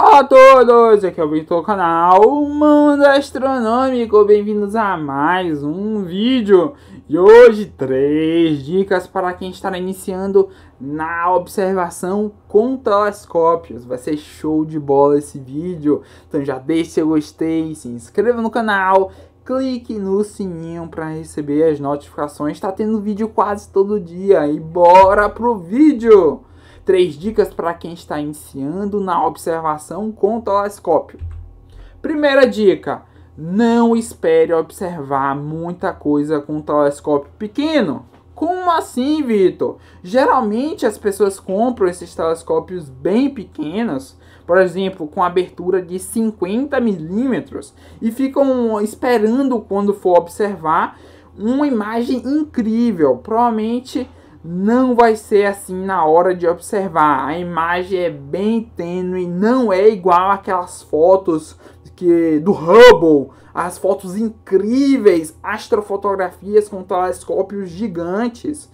Olá a todos, aqui é o Vitor do canal Mundo Astronômico, bem-vindos a mais um vídeo E hoje três dicas para quem estará iniciando na observação com telescópios Vai ser show de bola esse vídeo, então já deixe seu gostei, se inscreva no canal Clique no sininho para receber as notificações, está tendo vídeo quase todo dia e bora pro vídeo! Três dicas para quem está iniciando na observação com telescópio. Primeira dica: não espere observar muita coisa com um telescópio pequeno. Como assim, Vitor? Geralmente as pessoas compram esses telescópios bem pequenos, por exemplo, com abertura de 50 milímetros, e ficam esperando quando for observar uma imagem incrível, provavelmente não vai ser assim na hora de observar. A imagem é bem tênue, não é igual aquelas fotos que do Hubble, as fotos incríveis, astrofotografias com telescópios gigantes.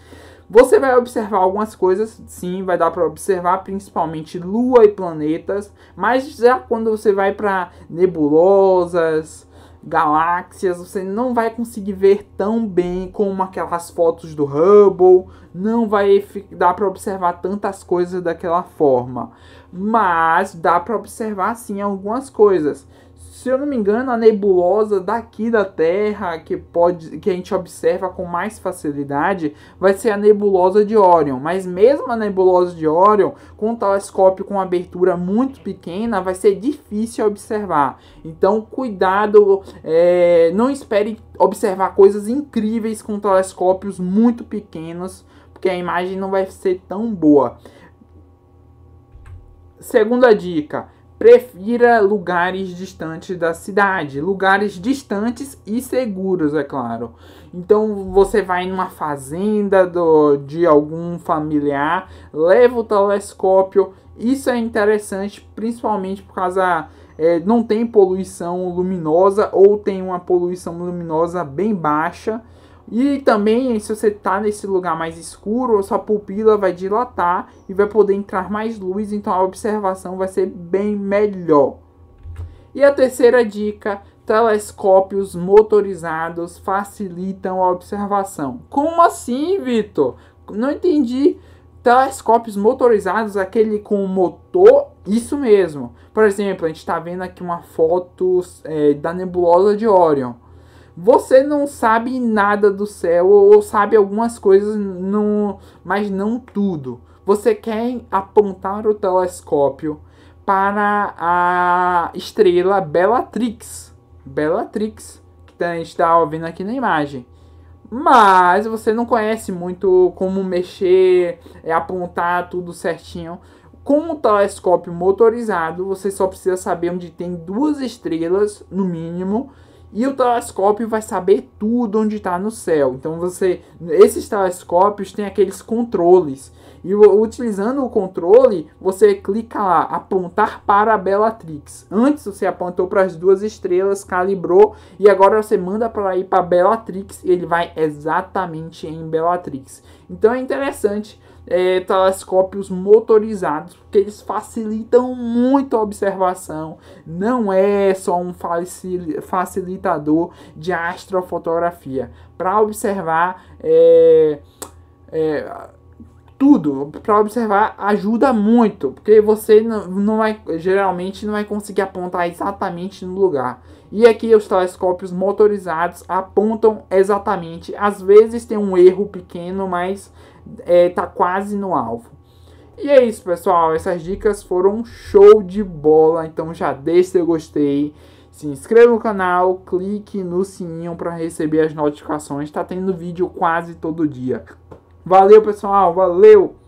Você vai observar algumas coisas, sim, vai dar para observar principalmente lua e planetas, mas já quando você vai para nebulosas, galáxias, você não vai conseguir ver tão bem como aquelas fotos do Hubble, não vai dar para observar tantas coisas daquela forma, mas dá para observar sim algumas coisas se eu não me engano, a nebulosa daqui da Terra que pode que a gente observa com mais facilidade vai ser a nebulosa de Orion, mas mesmo a nebulosa de Orion, com um telescópio com abertura muito pequena, vai ser difícil observar. Então, cuidado, é, não espere observar coisas incríveis com telescópios muito pequenos, porque a imagem não vai ser tão boa. Segunda dica, prefira lugares distantes da cidade, lugares distantes e seguros, é claro. Então você vai numa fazenda do, de algum familiar, leva o telescópio. Isso é interessante, principalmente por causa é, não tem poluição luminosa ou tem uma poluição luminosa bem baixa. E também, se você tá nesse lugar mais escuro, sua pupila vai dilatar e vai poder entrar mais luz, então a observação vai ser bem melhor. E a terceira dica, telescópios motorizados facilitam a observação. Como assim, Vitor? Não entendi. Telescópios motorizados, aquele com motor, isso mesmo. Por exemplo, a gente está vendo aqui uma foto é, da nebulosa de Orion. Você não sabe nada do céu ou sabe algumas coisas, no, mas não tudo. Você quer apontar o telescópio para a estrela Bellatrix. Bellatrix, que a gente está ouvindo aqui na imagem. Mas você não conhece muito como mexer, é, apontar tudo certinho. Com o telescópio motorizado, você só precisa saber onde tem duas estrelas, no mínimo, e o telescópio vai saber tudo onde está no céu. Então você, esses telescópios têm aqueles controles. E utilizando o controle, você clica lá, apontar para a Bellatrix. Antes você apontou para as duas estrelas, calibrou e agora você manda para ir para Bellatrix, ele vai exatamente em Bellatrix. Então é interessante é, telescópios motorizados, porque eles facilitam muito a observação. Não é só um facilitador de astrofotografia. Para observar é, é, tudo para observar ajuda muito, porque você não, não vai, geralmente não vai conseguir apontar exatamente no lugar. E aqui os telescópios motorizados apontam exatamente. Às vezes tem um erro pequeno, mas é, tá quase no alvo. E é isso, pessoal. Essas dicas foram show de bola. Então já deixe seu gostei se inscreva no canal, clique no sininho para receber as notificações. Está tendo vídeo quase todo dia. Valeu, pessoal. Valeu.